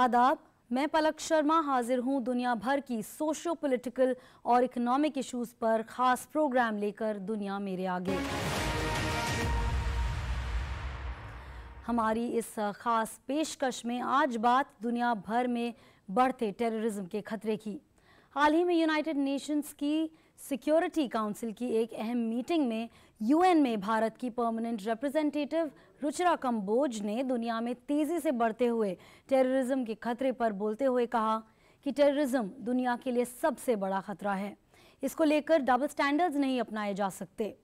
आदाब मैं पलक शर्मा हाजिर हूं दुनिया भर की सोशो पॉलिटिकल और इकोनॉमिक इश्यूज पर खास प्रोग्राम लेकर दुनिया मेरे आगे हमारी इस खास पेशकश में आज बात दुनिया भर में बढ़ते टेररिज्म के खतरे की हाल ही में यूनाइटेड नेशंस की सिक्योरिटी काउंसिल की एक अहम मीटिंग में यूएन में भारत की परमानेंट रिप्रेजेंटेटिव रुचरा कम्बोज ने दुनिया में तेजी से बढ़ते हुए टेररिज्म के खतरे पर बोलते हुए कहा कि टेररिज्म दुनिया के लिए सबसे बड़ा खतरा है इसको लेकर डबल स्टैंडर्ड्स नहीं अपनाए जा सकते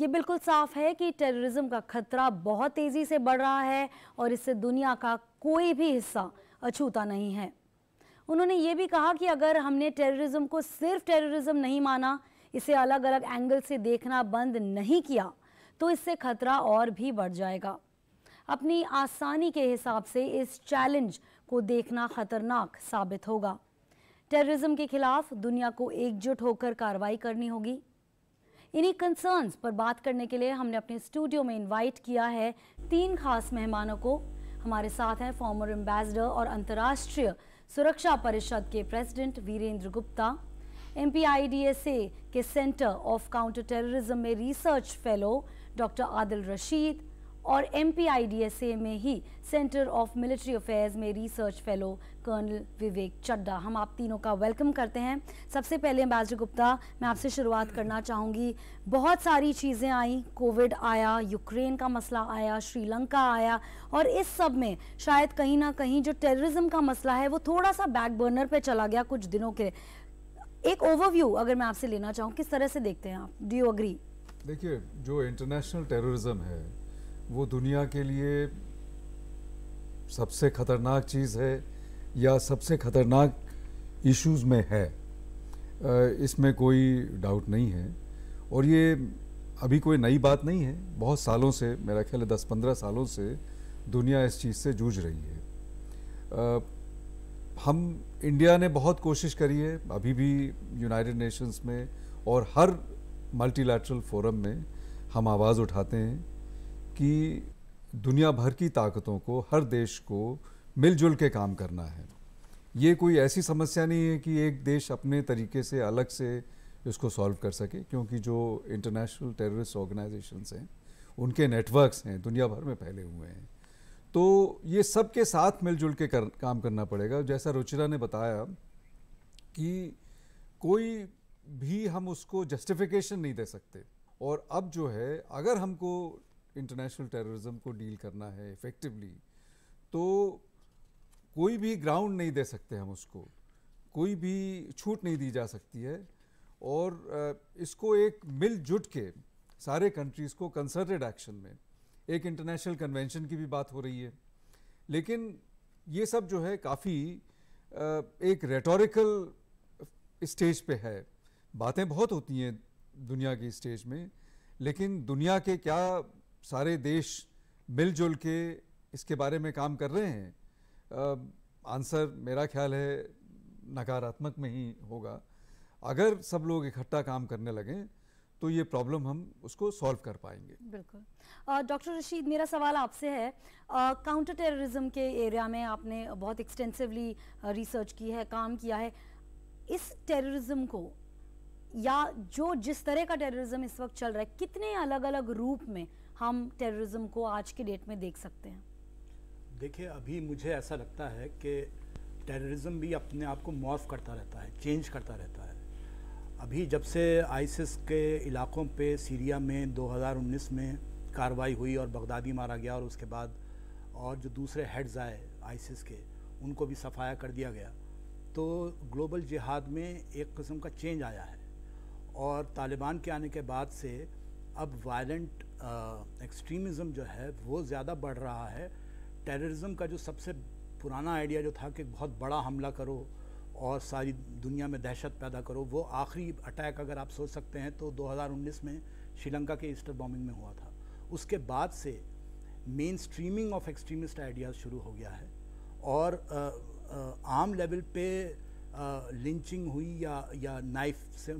ये बिल्कुल साफ है कि टेररिज्म का खतरा बहुत तेज़ी से बढ़ रहा है और इससे दुनिया का कोई भी हिस्सा अछूता नहीं है उन्होंने ये भी कहा कि अगर हमने टेररिज्म को सिर्फ टेररिज्म नहीं माना इसे अलग अलग एंगल से देखना बंद नहीं किया तो इससे खतरा और भी बढ़ जाएगा अपनी आसानी के हिसाब से इस चैलेंज को देखना खतरनाक साबित होगा टेररिज्म के खिलाफ दुनिया को एकजुट होकर कार्रवाई करनी होगी इन्हीं कंसर्न्स पर बात करने के लिए हमने अपने स्टूडियो में इनवाइट किया है तीन खास मेहमानों को हमारे साथ हैं फॉर्मर एम्बेसडर और अंतर्राष्ट्रीय सुरक्षा परिषद के प्रेसिडेंट वीरेंद्र गुप्ता एम के सेंटर ऑफ काउंटर टेररिज्म में research fellow doctor Adil Rashid और एम पी में ही सेंटर ऑफ मिलिट्री अफेयर्स में research fellow colonel Vivek Chadda हम आप तीनों का वेलकम करते हैं सबसे पहले अम्बाजर गुप्ता मैं आपसे शुरुआत करना चाहूँगी बहुत सारी चीज़ें आई कोविड आया यूक्रेन का मसला आया श्रीलंका आया और इस सब में शायद कहीं ना कहीं जो टेररिज्म का मसला है वो थोड़ा सा बैकबर्नर पर चला गया कुछ दिनों के एक ओवरव्यू अगर मैं आपसे लेना चाहूँ किस तरह से देखते हैं आप डू यू अग्री देखिए जो इंटरनेशनल टेररिज्म है वो दुनिया के लिए सबसे ख़तरनाक चीज़ है या सबसे ख़तरनाक इश्यूज में है इसमें कोई डाउट नहीं है और ये अभी कोई नई बात नहीं है बहुत सालों से मेरा ख्याल है दस पंद्रह सालों से दुनिया इस चीज़ से जूझ रही है हम इंडिया ने बहुत कोशिश करी है अभी भी यूनाइटेड नेशंस में और हर मल्टीलैटरल फोरम में हम आवाज़ उठाते हैं कि दुनिया भर की ताकतों को हर देश को मिलजुल के काम करना है ये कोई ऐसी समस्या नहीं है कि एक देश अपने तरीके से अलग से इसको सॉल्व कर सके क्योंकि जो इंटरनेशनल टेररिस्ट ऑर्गेनाइजेशंस हैं उनके नेटवर्क्स हैं दुनिया भर में फैले हुए हैं तो ये सब के साथ मिलजुल के कर, काम करना पड़ेगा जैसा रुचिरा ने बताया कि कोई भी हम उसको जस्टिफिकेशन नहीं दे सकते और अब जो है अगर हमको इंटरनेशनल टेररिज्म को डील करना है इफ़ेक्टिवली तो कोई भी ग्राउंड नहीं दे सकते हम उसको कोई भी छूट नहीं दी जा सकती है और इसको एक मिलजुट के सारे कंट्रीज़ को कंसर्टेड एक्शन में एक इंटरनेशनल कन्वेंशन की भी बात हो रही है लेकिन ये सब जो है काफ़ी एक रेटोरिकल स्टेज पे है बातें बहुत होती हैं दुनिया की स्टेज में लेकिन दुनिया के क्या सारे देश मिलजुल के इसके बारे में काम कर रहे हैं आ, आंसर मेरा ख्याल है नकारात्मक में ही होगा अगर सब लोग इकट्ठा काम करने लगें तो ये प्रॉब्लम हम उसको सॉल्व कर पाएंगे बिल्कुल डॉक्टर रशीद मेरा सवाल आपसे है काउंटर टेररिज्म के एरिया में आपने बहुत एक्सटेंसिवली रिसर्च की है काम किया है इस टेररिज्म को या जो जिस तरह का टेररिज्म इस वक्त चल रहा है कितने अलग अलग रूप में हम टेररिज्म को आज के डेट में देख सकते हैं देखिए अभी मुझे ऐसा लगता है कि टेररिज्म भी अपने आप को मॉर्फ करता रहता है चेंज करता रहता है अभी जब से आइसिस के इलाकों पे सीरिया में 2019 में कार्रवाई हुई और बगदादी मारा गया और उसके बाद और जो दूसरे हेड्स आए आइसिस के उनको भी सफाया कर दिया गया तो ग्लोबल जिहाद में एक किस्म का चेंज आया है और तालिबान के आने के बाद से अब वायलेंट एक्सट्रीमिज़म जो है वो ज़्यादा बढ़ रहा है टेररिज्म का जो सबसे पुराना आइडिया जो था कि बहुत बड़ा हमला करो और सारी दुनिया में दहशत पैदा करो वो आखिरी अटैक अगर आप सोच सकते हैं तो 2019 में श्रीलंका के ईस्टर बॉम्बिंग में हुआ था उसके बाद से mainstreaming of extremist ideas शुरू हो गया है और आ, आ, आम लेवल पे लिंचिंग हुई या या नाइफ से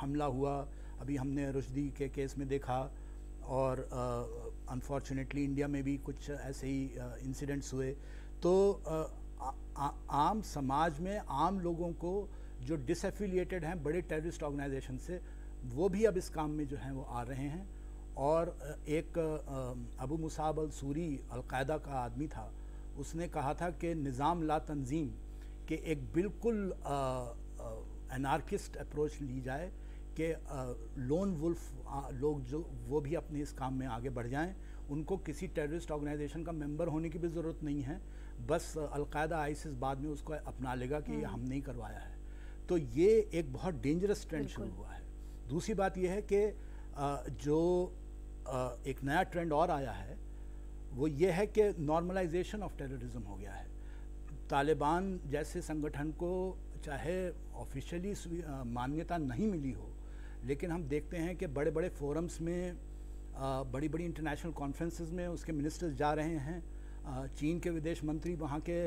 हमला हुआ अभी हमने रुशदी के केस में देखा और अनफॉर्चुनेटली इंडिया में भी कुछ ऐसे ही इंसिडेंट्स हुए तो आ, आ, आम समाज में आम लोगों को जो डिसएफिलिएटेड हैं बड़े टेररिस्ट ऑर्गेनाइजेशन से वो भी अब इस काम में जो हैं वो आ रहे हैं और एक Abu Musab al Suri al Qaeda का आदमी था उसने कहा था कि निज़ाम ला तंजीम कि एक बिल्कुल एनार्किस्ट अप्रोच ली जाए कि लोन वुल्फ लोग जो वो भी अपने इस काम में आगे बढ़ जाएं उनको किसी टेररिस्ट ऑर्गेनाइजेशन का मेंबर होने की भी ज़रूरत नहीं है बस अलकायदा आइसिस बाद में उसको अपना लेगा कि हम्म। हम नहीं करवाया है तो ये एक बहुत डेंजरस ट्रेंड शुरू हुआ है दूसरी बात यह है कि जो एक नया ट्रेंड और आया है वो ये है कि नॉर्मलाइजेशन ऑफ टेररिज्म हो गया है तालिबान जैसे संगठन को चाहे ऑफिशियली मान्यता नहीं मिली हो लेकिन हम देखते हैं कि बड़े बड़े फोरम्स में बड़ी बड़ी इंटरनेशनल कॉन्फ्रेंसेस में उसके मिनिस्टर्स जा रहे हैं चीन के विदेश मंत्री वहाँ के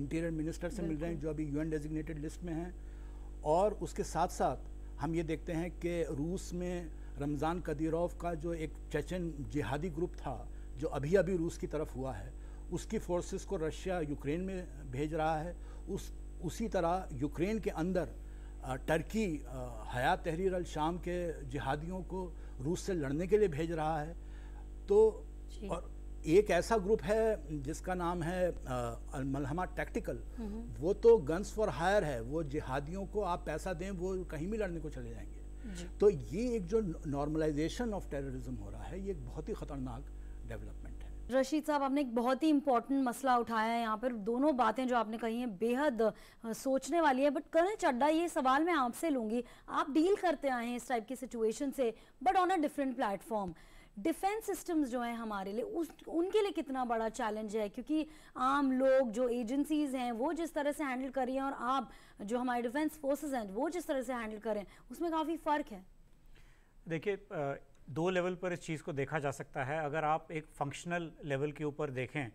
इंटीरियर मिनिस्टर से मिल रहे हैं जो अभी यूएन डेजिग्नेटेड लिस्ट में हैं और उसके साथ साथ हम ये देखते हैं कि रूस में रमज़ान कदीरोव का जो एक चचन जिहादी ग्रुप था जो अभी अभी रूस की तरफ हुआ है उसकी फोर्सेस को रशिया यूक्रेन में भेज रहा है उस उसी तरह यूक्रेन के अंदर टर्की हया तहरीर अल शाम के जिहादियों को रूस से लड़ने के लिए भेज रहा है तो और एक ऐसा ग्रुप है जिसका नाम है मलहमा टैक्टिकल हम्म, हम्म। वो तो गन्स फॉर हायर है वो जिहादियों को आप पैसा दें वो कहीं भी लड़ने को चले जाएंगे तो ये एक जो नॉर्मलाइजेशन ऑफ टेररिज्म हो रहा है ये एक बहुत ही खतरनाक डेवलपमेंट रशीद साहब आपने एक बहुत ही इम्पोर्टेंट मसला उठाया है यहाँ पर दोनों बातें जो आपने कही हैं बेहद सोचने वाली है बट कर्नल चड्डा ये सवाल मैं आपसे लूँगी आप डील करते आए हैं इस टाइप की सिचुएशन से but on a different platform defence systems जो हैं हमारे लिए उस उनके लिए कितना बड़ा चैलेंज है क्योंकि आम लोग जो एजेंसीज हैं वो जिस तरह से हैंडल कर रही हैं और आप जो हमारे डिफेंस फोर्सेज हैं वो जिस तरह से हैंडल करें उसमें काफ़ी फ़र्क है देखिए दो लेवल पर इस चीज़ को देखा जा सकता है अगर आप एक फंक्शनल लेवल के ऊपर देखें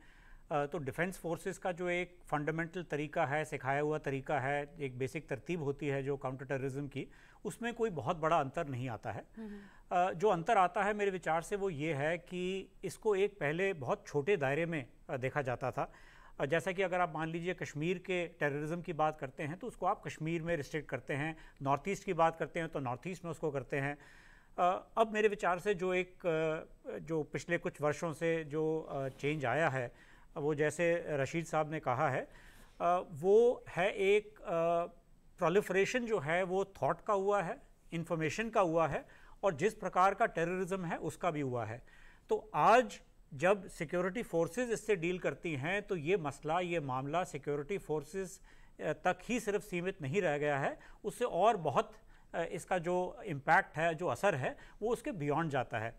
तो डिफेंस फोर्सेस का जो एक फंडामेंटल तरीका है सिखाया हुआ तरीका है एक बेसिक तरतीब होती है जो काउंटर टेररिज्म की उसमें कोई बहुत बड़ा अंतर नहीं आता है नहीं। हम्म। जो अंतर आता है मेरे विचार से वो ये है कि इसको एक पहले बहुत छोटे दायरे में देखा जाता था जैसा कि अगर आप मान लीजिए कश्मीर के टेररिज्म की बात करते हैं तो उसको आप कश्मीर में रिस्ट्रिक्ट करते हैं नॉर्थ ईस्ट की बात करते हैं तो नॉर्थ ईस्ट में उसको करते हैं अब मेरे विचार से जो एक जो पिछले कुछ वर्षों से जो चेंज आया है वो जैसे रशीद साहब ने कहा है वो है एक प्रोलिफ्रेशन जो है वो थॉट का हुआ है इन्फॉर्मेशन का हुआ है और जिस प्रकार का टेररिज्म है उसका भी हुआ है तो आज जब सिक्योरिटी फोर्सेस इससे डील करती हैं तो ये मसला ये मामला सिक्योरिटी फोर्सेस तक ही सिर्फ सीमित नहीं रह गया है उससे और बहुत इसका जो इम्पैक्ट है जो असर है वो उसके बियॉन्ड जाता है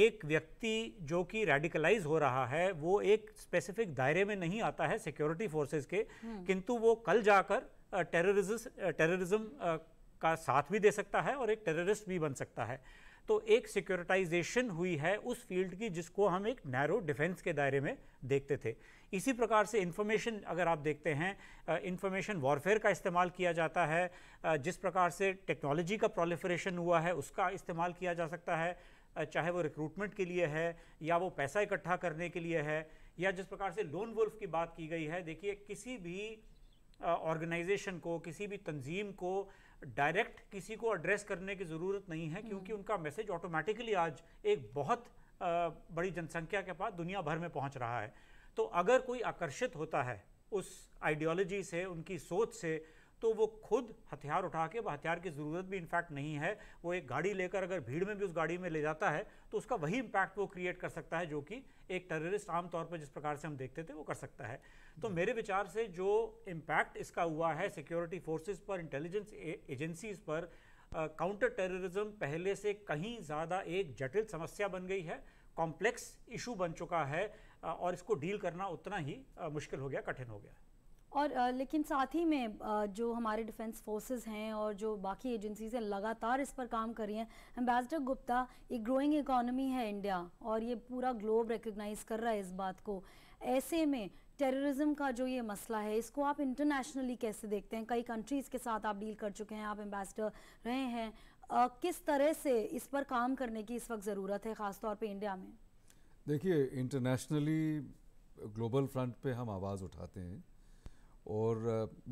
एक व्यक्ति जो कि रेडिकलाइज हो रहा है वो एक स्पेसिफिक दायरे में नहीं आता है सिक्योरिटी फोर्सेज के हम्म। किंतु वो कल जाकर टेररिज टेररिज्म का साथ भी दे सकता है और एक टेररिस्ट भी बन सकता है तो एक सिक्योरिटाइजेशन हुई है उस फील्ड की जिसको हम एक नैरो डिफेंस के दायरे में देखते थे इसी प्रकार से इन्फॉर्मेशन अगर आप देखते हैं इन्फॉर्मेशन वॉरफेयर का इस्तेमाल किया जाता है जिस प्रकार से टेक्नोलॉजी का प्रोलिफरेशन हुआ है उसका इस्तेमाल किया जा सकता है चाहे वो रिक्रूटमेंट के लिए है या वो पैसा इकट्ठा करने के लिए है या जिस प्रकार से लोन वुल्फ की बात की गई है देखिए किसी भी ऑर्गेनाइजेशन को किसी भी तंजीम को डायरेक्ट किसी को एड्रेस करने की ज़रूरत नहीं है क्योंकि हम्म। उनका मैसेज ऑटोमेटिकली आज एक बहुत बड़ी जनसंख्या के पास दुनिया भर में पहुंच रहा है तो अगर कोई आकर्षित होता है उस आइडियोलॉजी से उनकी सोच से तो वो खुद हथियार उठा के हथियार की ज़रूरत भी इनफैक्ट नहीं है वो एक गाड़ी लेकर अगर भीड़ में भी उस गाड़ी में ले जाता है तो उसका वही इम्पैक्ट वो क्रिएट कर सकता है जो कि एक टेररिस्ट आमतौर पर जिस प्रकार से हम देखते थे वो कर सकता है तो हम्म। मेरे विचार से जो इम्पैक्ट इसका हुआ है सिक्योरिटी फोर्सेस पर इंटेलिजेंस एजेंसीज पर काउंटर टेररिज्म पहले से कहीं ज़्यादा एक जटिल समस्या बन गई है कॉम्प्लेक्स इशू बन चुका है और इसको डील करना उतना ही मुश्किल हो गया कठिन हो गया और लेकिन साथ ही में जो हमारे डिफेंस फोर्सेस हैं और जो बाकी एजेंसीज हैं लगातार इस पर काम कर रही हैं एम्बेसडर गुप्ता एक ग्रोइंग इकोनॉमी है इंडिया और ये पूरा ग्लोब रिकग्नाइज कर रहा है इस बात को ऐसे में टेररिज्म का जो ये मसला है इसको आप इंटरनेशनली कैसे देखते हैं कई कंट्रीज़ के साथ आप डील कर चुके हैं आप एम्बेसडर रहे हैं आ, किस तरह से इस पर काम करने की इस वक्त ज़रूरत है ख़ासतौर पर इंडिया में देखिए इंटरनेशनली ग्लोबल फ्रंट पे हम आवाज़ उठाते हैं और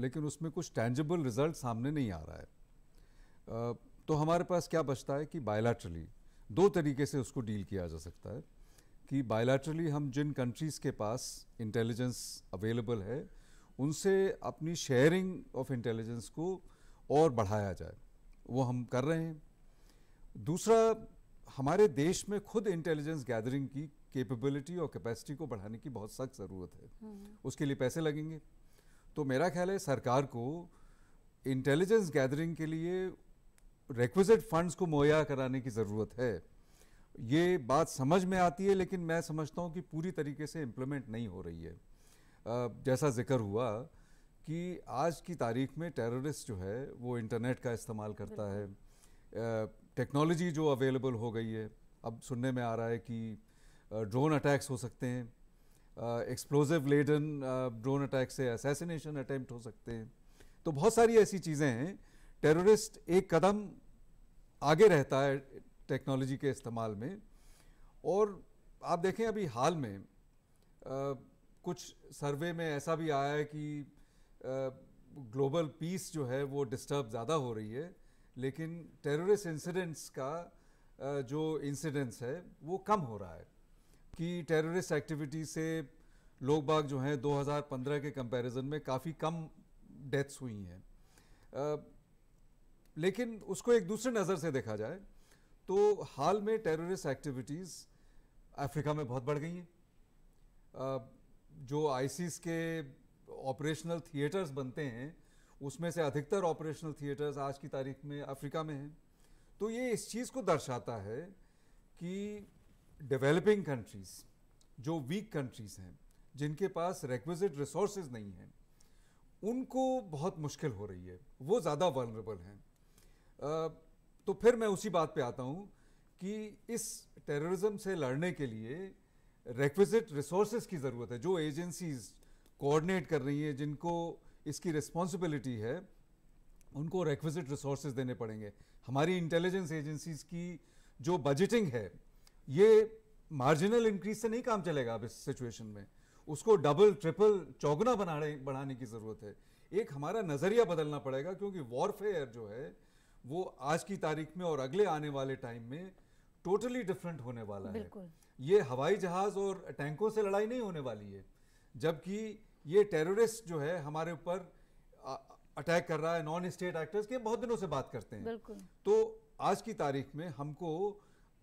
लेकिन उसमें कुछ टैंजेबल रिज़ल्ट सामने नहीं आ रहा है तो हमारे पास क्या बचता है कि बायलैटरली दो तरीके से उसको डील किया जा सकता है कि बायलैटरली हम जिन कंट्रीज़ के पास इंटेलिजेंस अवेलेबल है उनसे अपनी शेयरिंग ऑफ इंटेलिजेंस को और बढ़ाया जाए वो हम कर रहे हैं दूसरा हमारे देश में खुद इंटेलिजेंस गैदरिंग की कैपेबिलिटी और कैपेसिटी को बढ़ाने की बहुत सख्त ज़रूरत है हम्म। उसके लिए पैसे लगेंगे तो मेरा ख्याल है सरकार को इंटेलिजेंस गैदरिंग के लिए रिक्विजिट फंड्स को मुहैया कराने की ज़रूरत है ये बात समझ में आती है लेकिन मैं समझता हूँ कि पूरी तरीके से इम्प्लीमेंट नहीं हो रही है जैसा जिक्र हुआ कि आज की तारीख में टेररिस्ट जो है वो इंटरनेट का इस्तेमाल करता है टेक्नोलॉजी जो अवेलेबल हो गई है अब सुनने में आ रहा है कि ड्रोन अटैक्स हो सकते हैं एक्सप्लोजिव लेडन ड्रोन अटैक से असैसिनेशन अटैम्प्ट हो सकते हैं तो बहुत सारी ऐसी चीज़ें हैं टेररिस्ट एक कदम आगे रहता है टेक्नोलॉजी के इस्तेमाल में और आप देखें अभी हाल में आ, कुछ सर्वे में ऐसा भी आया है कि ग्लोबल पीस जो है वो डिस्टर्ब ज़्यादा हो रही है लेकिन टेररिस्ट इंसिडेंट्स का आ, जो इंसिडेंस है वो कम हो रहा है कि टेररिस्ट एक्टिविटी से लोग बाग जो हैं 2015 के कंपैरिजन में काफ़ी कम डेथ्स हुई हैं लेकिन उसको एक दूसरे नज़र से देखा जाए तो हाल में टेररिस्ट एक्टिविटीज़ अफ्रीका में बहुत बढ़ गई हैं जो आईसीस के ऑपरेशनल थिएटर्स बनते हैं उसमें से अधिकतर ऑपरेशनल थिएटर्स आज की तारीख में अफ्रीका में हैं तो ये इस चीज़ को दर्शाता है कि डेवलपिंग कंट्रीज़ जो वीक कंट्रीज़ हैं जिनके पास रेक्विजिट रिसोर्स नहीं हैं उनको बहुत मुश्किल हो रही है वो ज़्यादा वनरेबल हैं तो फिर मैं उसी बात पे आता हूँ कि इस टेररिज्म से लड़ने के लिए रिक्विजिट रिसोर्स की ज़रूरत है जो एजेंसीज कोऑर्डिनेट कर रही हैं जिनको इसकी रिस्पॉन्सिबिलिटी है उनको रिक्विजिट रिसोर्स देने पड़ेंगे हमारी इंटेलिजेंस एजेंसीज की जो बजटिंग है ये मार्जिनल इंक्रीज से नहीं काम चलेगा अब इस सिचुएशन में उसको डबल ट्रिपल चौगुना बनाने बढ़ाने की ज़रूरत है एक हमारा नज़रिया बदलना पड़ेगा क्योंकि वॉरफेयर जो है वो आज की तारीख में और अगले आने वाले टाइम में टोटली डिफरेंट होने वाला है ये हवाई जहाज और टैंकों से लड़ाई नहीं होने वाली है जबकि ये टेररिस्ट जो है हमारे ऊपर अटैक कर रहा है नॉन स्टेट एक्टर्स के बहुत दिनों से बात करते हैं तो आज की तारीख में हमको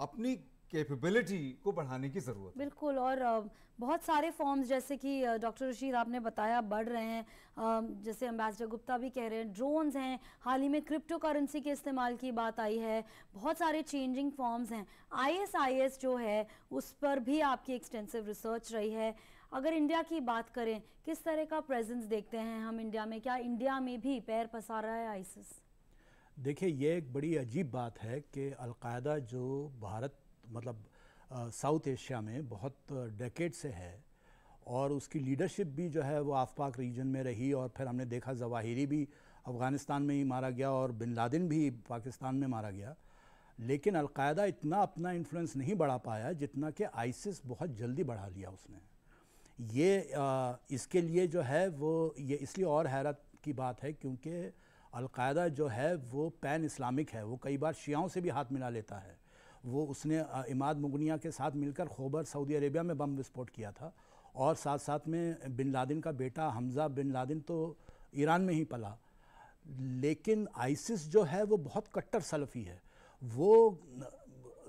अपनी कैपेबिलिटी को बढ़ाने की ज़रूरत है बिल्कुल और बहुत सारे फॉर्म्स जैसे कि डॉक्टर रशीद आपने बताया बढ़ रहे हैं जैसे एम्बेसडर गुप्ता भी कह रहे हैं ड्रोन्स हैं हाल ही में क्रिप्टो करेंसी के इस्तेमाल की बात आई है बहुत सारे चेंजिंग फॉर्म्स हैं आईएसआईएस जो है उस पर भी आपकी एक्सटेंसिव रिसर्च रही है अगर इंडिया की बात करें किस तरह का प्रेजेंस देखते हैं हम इंडिया में क्या इंडिया में भी पैर पसार रहा है आइसिस देखिए ये एक बड़ी अजीब बात है कि अलकायदा जो भारत मतलब साउथ एशिया में बहुत डेकेड से है और उसकी लीडरशिप भी जो है वो आफपाक रीजन में रही और फिर हमने देखा जवाहिरी भी अफ़गानिस्तान में ही मारा गया और बिन लादिन भी पाकिस्तान में मारा गया लेकिन अलकायदा इतना अपना इन्फ्लुएंस नहीं बढ़ा पाया जितना कि आइसिस बहुत जल्दी बढ़ा लिया उसने ये आ, इसके लिए जो है वो ये इसलिए और हैरत की बात है क्योंकि अलकायदा जो है वो पैन इस्लामिक है वो कई बार शियाओं से भी हाथ मिला लेता है वो उसने इमाद मुगनिया के साथ मिलकर खोबर सऊदी अरेबिया में बम विस्फोट किया था और साथ साथ में बिन लादिन का बेटा हमज़ा बिन लादिन तो ईरान में ही पला लेकिन आइसिस जो है वो बहुत कट्टर सलफ़ी है वो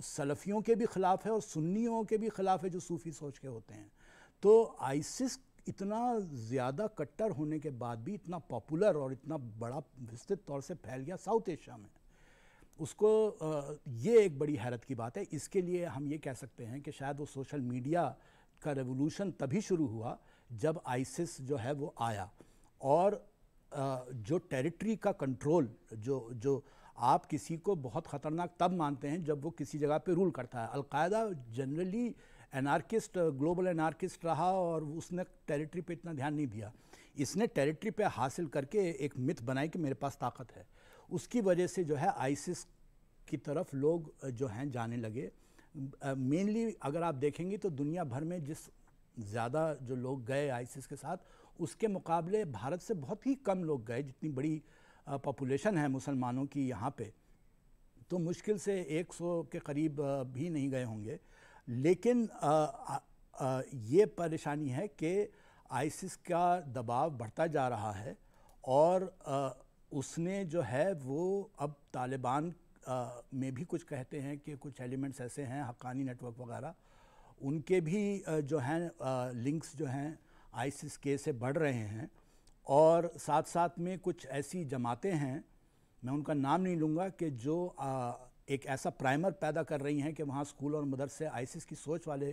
सलफ़ियों के भी ख़िलाफ़ है और सुन्नियों के भी ख़िलाफ़ है जो सूफ़ी सोच के होते हैं तो आइसिस इतना ज़्यादा कट्टर होने के बाद भी इतना पॉपुलर और इतना बड़ा विस्तृत तौर से फैल गया साउथ एशिया में उसको ये एक बड़ी हैरत की बात है इसके लिए हम ये कह सकते हैं कि शायद वो सोशल मीडिया का रेवोल्यूशन तभी शुरू हुआ जब आइसिस जो है वो आया और जो टेरिटरी का कंट्रोल जो जो आप किसी को बहुत ख़तरनाक तब मानते हैं जब वो किसी जगह पे रूल करता है al Qaeda generally anarchist global anarchist रहा और उसने टेरिटरी पे इतना ध्यान नहीं दिया इसने टेरिटरी पे हासिल करके एक मिथ बनाई कि मेरे पास ताकत है उसकी वजह से जो है आइसिस की तरफ लोग जो हैं जाने लगे मेनली uh, अगर आप देखेंगे तो दुनिया भर में जिस ज़्यादा जो लोग गए आइसिस के साथ उसके मुकाबले भारत से बहुत ही कम लोग गए जितनी बड़ी पॉपुलेशन uh, है मुसलमानों की यहाँ पे तो मुश्किल से 100 के करीब uh, भी नहीं गए होंगे लेकिन ये परेशानी है कि आइसिस का दबाव बढ़ता जा रहा है और उसने जो है वो अब तालिबान में भी कुछ कहते हैं कि कुछ एलिमेंट्स ऐसे हैं हकानी नेटवर्क वगैरह उनके भी जो हैं लिंक्स जो हैं आईसिस के से बढ़ रहे हैं और साथ साथ में कुछ ऐसी जमातें हैं मैं उनका नाम नहीं लूँगा कि जो आ, एक ऐसा प्राइमर पैदा कर रही हैं कि वहाँ स्कूल और मदरसे आईसिस की सोच वाले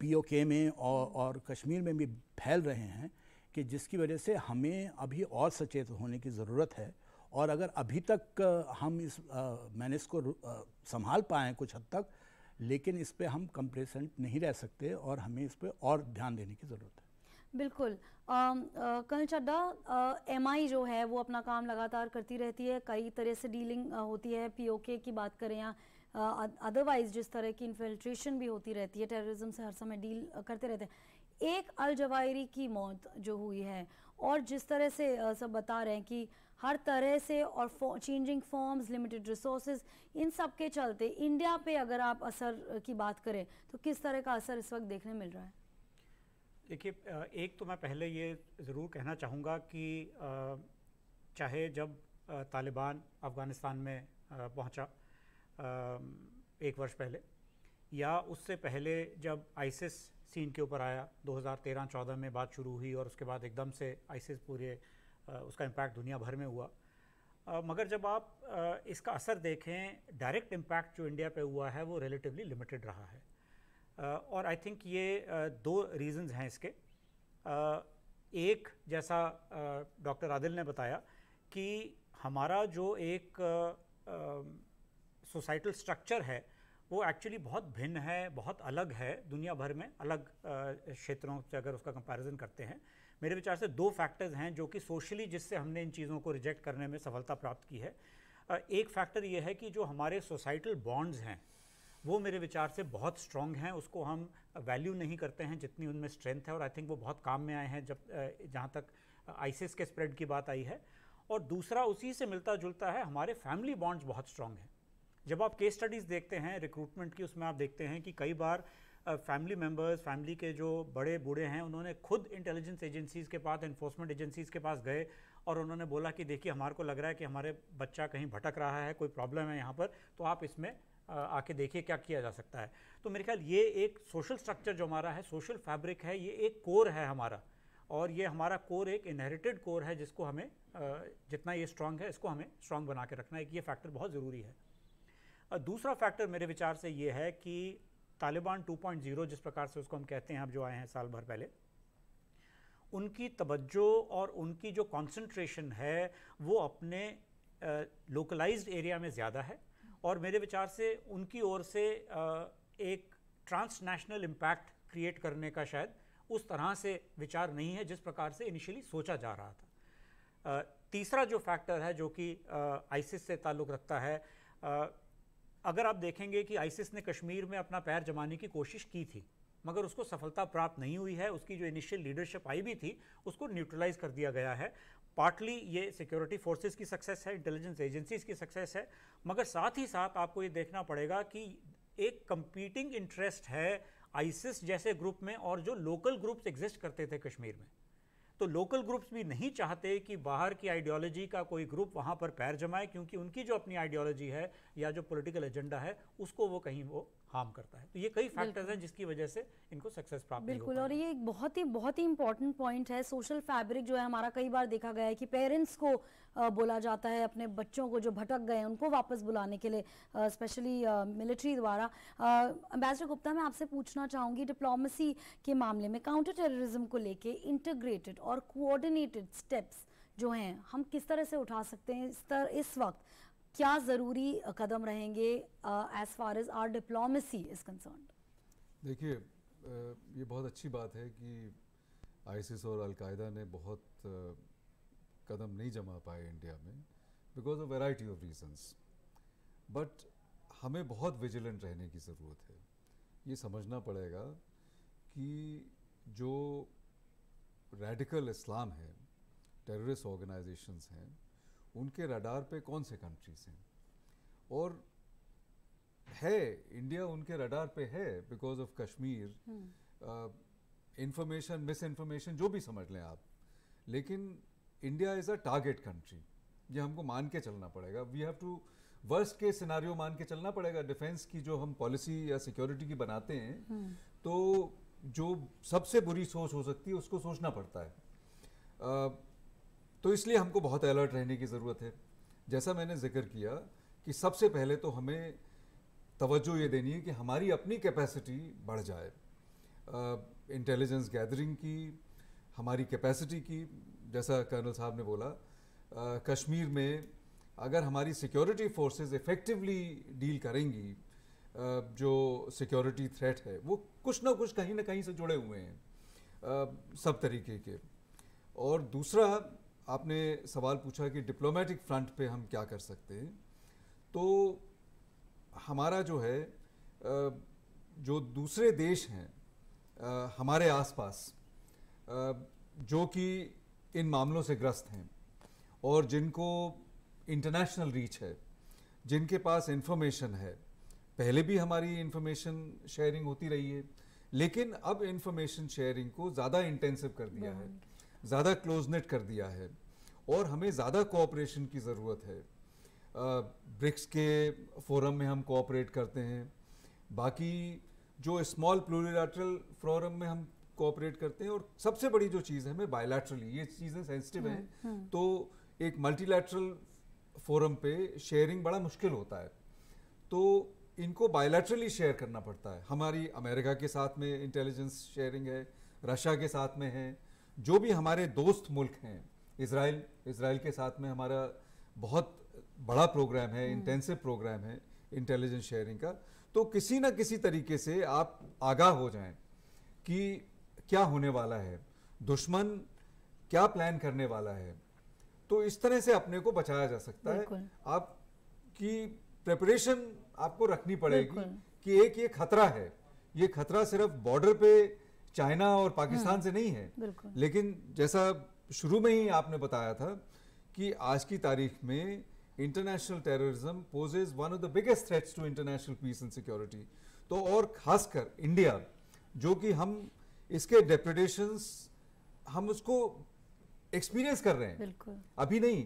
पीओके में और, और कश्मीर में भी फैल रहे हैं कि जिसकी वजह से हमें अभी और सचेत होने की ज़रूरत है और अगर अभी तक हम इस मैंने इसको संभाल पाए हैं कुछ हद तक लेकिन इस पर हम कंप्लेसेंट नहीं रह सकते और हमें इस पर और ध्यान देने की ज़रूरत है बिल्कुल कर्नल चड्डा एम आई जो है वो अपना काम लगातार करती रहती है कई तरह से डीलिंग होती है पी ओ के की बात करें या अदरवाइज जिस तरह की इन्फिल्ट्रेशन भी होती रहती है टेररिज्म से हर समय डील करते रहते हैं एक अल की मौत जो हुई है और जिस तरह से सब बता रहे हैं कि हर तरह से और चेंजिंग फॉर्म्स लिमिटेड रिसोर्स इन सब के चलते इंडिया पे अगर आप असर की बात करें तो किस तरह का असर इस वक्त देखने मिल रहा है देखिए एक तो मैं पहले ये ज़रूर कहना चाहूँगा कि चाहे जब तालिबान अफ़गानिस्तान में पहुँचा एक वर्ष पहले या उससे पहले जब आइसिस सीन के ऊपर आया 2013-14 में बात शुरू हुई और उसके बाद एकदम से आइसिस पूरे उसका इम्पैक्ट दुनिया भर में हुआ मगर जब आप इसका असर देखें डायरेक्ट इम्पैक्ट जो इंडिया पे हुआ है वो रिलेटिवली लिमिटेड रहा है और आई थिंक ये दो रीज़न्स हैं इसके एक जैसा डॉक्टर आदिल ने बताया कि हमारा जो एक सोसाइटल स्ट्रक्चर है वो एक्चुअली बहुत भिन्न है बहुत अलग है दुनिया भर में अलग क्षेत्रों से अगर उसका कंपैरिजन करते हैं मेरे विचार से दो फैक्टर्स हैं जो कि सोशली जिससे हमने इन चीज़ों को रिजेक्ट करने में सफलता प्राप्त की है एक फैक्टर ये है कि जो हमारे सोसाइटल बॉन्ड्स हैं वो मेरे विचार से बहुत स्ट्रॉन्ग हैं उसको हम वैल्यू नहीं करते हैं जितनी उनमें स्ट्रेंथ है और आई थिंक वो बहुत काम में आए हैं जब जहाँ तक आइसिस के स्प्रेड की बात आई है और दूसरा उसी से मिलता जुलता है हमारे फैमिली बॉन्ड्स बहुत स्ट्रांग हैं जब आप केस स्टडीज़ देखते हैं रिक्रूटमेंट की उसमें आप देखते हैं कि कई बार फैमिली मेम्बर्स फैमिली के जो बड़े बूढ़े हैं उन्होंने खुद इंटेलिजेंस एजेंसीज़ के पास इन्फोर्समेंट एजेंसीज़ के पास गए और उन्होंने बोला कि देखिए हमारे को लग रहा है कि हमारे बच्चा कहीं भटक रहा है कोई प्रॉब्लम है यहाँ पर तो आप इसमें आके देखिए क्या किया जा सकता है तो मेरे ख्याल ये एक सोशल स्ट्रक्चर जो हमारा है सोशल फैब्रिक है ये एक कोर है हमारा और ये हमारा कोर एक इनहेरिटेड कोर है जिसको हमें जितना ये स्ट्रांग है इसको हमें स्ट्रांग बना के रखना है कि ये फैक्टर बहुत ज़रूरी है दूसरा फैक्टर मेरे विचार से ये है कि तालिबान 2.0 जिस प्रकार से उसको हम कहते हैं अब जो आए हैं साल भर पहले उनकी तवज्जो और उनकी जो कंसंट्रेशन है वो अपने लोकलाइज्ड एरिया में ज़्यादा है और मेरे विचार से उनकी ओर से आ, एक ट्रांसनेशनल इम्पैक्ट क्रिएट करने का शायद उस तरह से विचार नहीं है जिस प्रकार से इनिशियली सोचा जा रहा था तीसरा जो फैक्टर है जो कि आइसिस से ताल्लुक़ रखता है अगर आप देखेंगे कि आइसिस ने कश्मीर में अपना पैर जमाने की कोशिश की थी मगर उसको सफलता प्राप्त नहीं हुई है उसकी जो इनिशियल लीडरशिप आई भी थी उसको न्यूट्रलाइज कर दिया गया है पार्टली ये सिक्योरिटी फोर्सेस की सक्सेस है इंटेलिजेंस एजेंसीज की सक्सेस है मगर साथ ही साथ आपको ये देखना पड़ेगा कि एक कंपीटिंग इंटरेस्ट है आइसिस जैसे ग्रुप में और जो लोकल ग्रुप्स एग्जिस्ट करते थे कश्मीर में तो लोकल ग्रुप्स भी नहीं चाहते कि बाहर की आइडियोलॉजी का कोई ग्रुप वहाँ पर पैर जमाए क्योंकि उनकी जो अपनी आइडियोलॉजी है या जो पॉलिटिकल एजेंडा है उसको वो कहीं वो हार्म करता है तो ये कई फैक्टर्स हैं जिसकी वजह से इनको सक्सेस प्राप्त बिल्कुल और ये एक बहुत ही बहुत ही इंपॉर्टेंट पॉइंट है सोशल फैब्रिक जो है हमारा कई बार देखा गया है कि पेरेंट्स को बोला जाता है अपने बच्चों को जो भटक गए उनको वापस बुलाने के लिए स्पेशली मिलिट्री द्वारा अम्बेसडर गुप्ता मैं आपसे पूछना चाहूँगी डिप्लोमेसी के मामले में काउंटर टेररिज्म को लेकर इंटीग्रेटेड और कोऑर्डिनेटेड स्टेप्स जो हैं हम किस तरह से उठा सकते हैं इस तरह इस वक्त क्या ज़रूरी कदम रहेंगे as far as our diplomacy is concern देखिए ये बहुत अच्छी बात है कि आईसिस और अलकायदा ने बहुत कदम नहीं जमा पाए इंडिया में because of variety of reasons but हमें बहुत विजिलेंट रहने की ज़रूरत है ये समझना पड़ेगा कि जो रेडिकल इस्लाम है टेररिस्ट ऑर्गेनाइजेशंस हैं उनके रडार पे कौन से कंट्रीज हैं और है इंडिया उनके रडार पे है because of Kashmir information misinformation जो भी समझ लें आप लेकिन India is a target country ये हमको मान के चलना पड़ेगा we have to worst case scenario मान के चलना पड़ेगा डिफेंस की जो हम पॉलिसी या सिक्योरिटी की बनाते हैं हम्म। तो जो सबसे बुरी सोच हो सकती है उसको सोचना पड़ता है uh, तो इसलिए हमको बहुत अलर्ट रहने की ज़रूरत है जैसा मैंने जिक्र किया कि सबसे पहले तो हमें तवज्जो ये देनी है कि हमारी अपनी कैपेसिटी बढ़ जाए इंटेलिजेंस गैदरिंग की हमारी कैपेसिटी की जैसा कर्नल साहब ने बोला आ, कश्मीर में अगर हमारी सिक्योरिटी फोर्सेस इफ़ेक्टिवली डील करेंगी आ, जो सिक्योरिटी थ्रेट है वो कुछ ना कुछ कहीं ना कहीं से जुड़े हुए हैं आ, सब तरीके के और दूसरा आपने सवाल पूछा कि डिप्लोमेटिक फ्रंट पे हम क्या कर सकते हैं तो हमारा जो है जो दूसरे देश हैं हमारे आसपास जो कि इन मामलों से ग्रस्त हैं और जिनको इंटरनेशनल रीच है जिनके पास इन्फॉर्मेशन है पहले भी हमारी इन्फॉर्मेशन शेयरिंग होती रही है लेकिन अब इन्फॉर्मेशन शेयरिंग को ज़्यादा इंटेंसिव कर दिया है ज़्यादा क्लोजनेट कर दिया है और हमें ज़्यादा कोऑपरेशन की ज़रूरत है ब्रिक्स के फोरम में हम कोऑपरेट करते हैं बाकी जो स्मॉल प्लूरिलैटरल फोरम में हम कोऑपरेट करते हैं और सबसे बड़ी जो चीज़ है हमें बायोलैट्रली ये चीज़ें सेंसिटिव हैं हम्म, हम्म। तो एक मल्टीलैटरल फोरम पे शेयरिंग बड़ा मुश्किल होता है तो इनको बायोलैटरली शेयर करना पड़ता है हमारी अमेरिका के साथ में इंटेलिजेंस शेयरिंग है रशिया के साथ में है जो भी हमारे दोस्त मुल्क हैं इसराइल इसराइल के साथ में हमारा बहुत बड़ा प्रोग्राम है हम्म। इंटेंसिव प्रोग्राम है इंटेलिजेंस शेयरिंग का तो किसी ना किसी तरीके से आप आगाह हो जाएं कि क्या होने वाला है दुश्मन क्या प्लान करने वाला है तो इस तरह से अपने को बचाया जा सकता है आपकी प्रिपरेशन आपको रखनी पड़ेगी कि एक ये खतरा है ये खतरा सिर्फ बॉर्डर पे चाइना और पाकिस्तान हाँ, से नहीं है लेकिन जैसा शुरू में ही आपने बताया था कि आज की तारीख में international terrorism poses one of the biggest threats to international peace and security तो और खासकर इंडिया जो कि हम इसके डेप्रेडेशन हम उसको एक्सपीरियंस कर रहे हैं अभी नहीं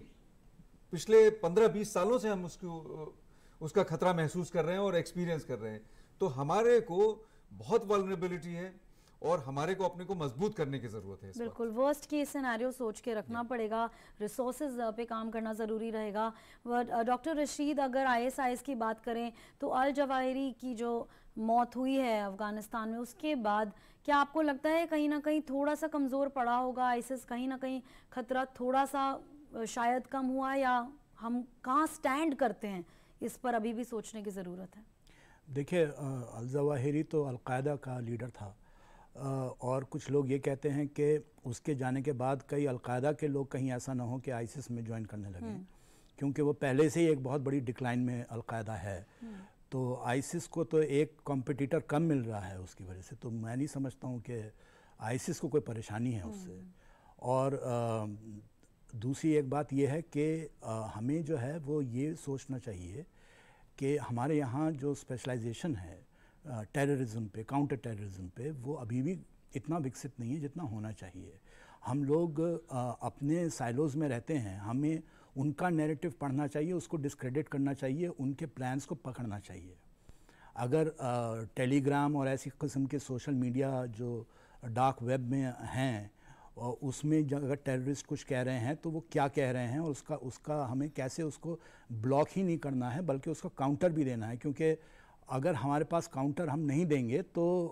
पिछले पंद्रह बीस सालों से हम उसको उसका खतरा महसूस कर रहे हैं और एक्सपीरियंस कर रहे हैं तो हमारे को बहुत वॉलरेबिलिटी है और हमारे को अपने को मजबूत करने की जरूरत है बिल्कुल वर्स्ट केस सिनेरियो सोच के रखना पड़ेगा रिसोर्सेज uh, पे काम करना ज़रूरी रहेगा डॉक्टर uh, रशीद अगर आईएसआईएस की बात करें तो अल जवाहरी की जो मौत हुई है अफगानिस्तान में उसके बाद क्या आपको लगता है कहीं ना कहीं थोड़ा सा कमज़ोर पड़ा होगा आईसिस कहीं ना कहीं खतरा थोड़ा सा uh, शायद कम हुआ या हम कहाँ स्टैंड करते हैं इस पर अभी भी सोचने की ज़रूरत है देखिए अलजवाहरी तो अलकायदा का लीडर था और कुछ लोग ये कहते हैं कि उसके जाने के बाद कई अलकायदा के लोग कहीं ऐसा ना हो कि आइसिस में ज्वाइन करने लगे हम्म। क्योंकि वो पहले से ही एक बहुत बड़ी डिक्लाइन में अलकायदा है हम्म। तो आइसिस को तो एक कॉम्पिटिटर कम मिल रहा है उसकी वजह से तो मैं नहीं समझता हूँ कि आइसिस को कोई परेशानी है उससे हम्म। और आ, दूसरी एक बात यह है कि आ, हमें जो है वो ये सोचना चाहिए कि हमारे यहाँ जो स्पेशलाइजेशन है टेररिज्म पे काउंटर टेररिज्म पे वो अभी भी इतना विकसित नहीं है जितना होना चाहिए हम लोग अपने साइलोज में रहते हैं हमें उनका नेरेटिव पढ़ना चाहिए उसको डिस्क्रेडिट करना चाहिए उनके प्लान्स को पकड़ना चाहिए अगर टेलीग्राम और ऐसी किस्म के सोशल मीडिया जो डार्क वेब में हैं और उसमें अगर टेररिस्ट कुछ कह रहे हैं तो वो क्या कह रहे हैं और उसका उसका हमें कैसे उसको ब्लॉक ही नहीं करना है बल्कि उसका काउंटर भी देना है क्योंकि अगर हमारे पास काउंटर हम नहीं देंगे तो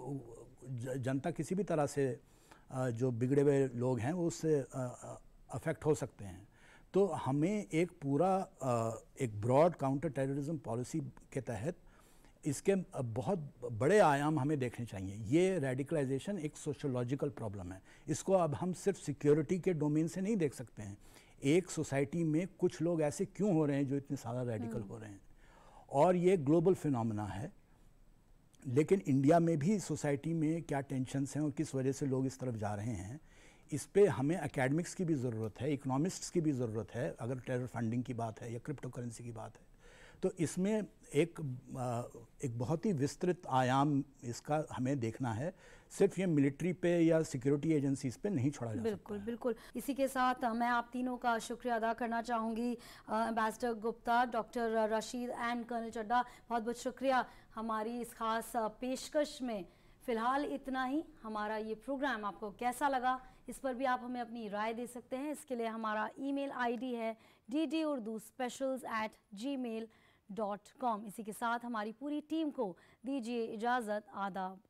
जनता किसी भी तरह से जो बिगड़े हुए लोग हैं उससे अफेक्ट हो सकते हैं तो हमें एक पूरा एक ब्रॉड काउंटर टेररिज्म पॉलिसी के तहत इसके बहुत बड़े आयाम हमें देखने चाहिए ये रेडिकलाइजेशन एक सोशोलॉजिकल प्रॉब्लम है इसको अब हम सिर्फ सिक्योरिटी के डोमेन से नहीं देख सकते हैं एक सोसाइटी में कुछ लोग ऐसे क्यों हो रहे हैं जो इतने सारा रेडिकल हम्म। हो रहे हैं और ये ग्लोबल फिनमिना है लेकिन इंडिया में भी सोसाइटी में क्या टेंशनस हैं और किस वजह से लोग इस तरफ जा रहे हैं इस पर हमें एकेडमिक्स की भी ज़रूरत है इकोनॉमिस्ट्स की भी ज़रूरत है अगर टेरर फंडिंग की बात है या क्रिप्टो करेंसी की बात है तो इसमें एक एक बहुत ही विस्तृत आयाम इसका हमें देखना है सिर्फ ये मिलिट्री पे या सिक्योरिटी एजेंसीज पे नहीं छोड़ा जा बिल्कुल बिल्कुल इसी के साथ मैं आप तीनों का शुक्रिया अदा करना चाहूँगी ambassador Gupta doctor Rashid and colonel Chadha बहुत बहुत शुक्रिया हमारी इस खास पेशकश में फिलहाल इतना ही हमारा ये प्रोग्राम आपको कैसा लगा इस पर भी आप हमें अपनी राय दे सकते हैं इसके लिए हमारा ईमेल आईडी है D D Urdu specials at Gmail dot com इसी के साथ हमारी पूरी टीम को दीजिए इजाज़त आदाब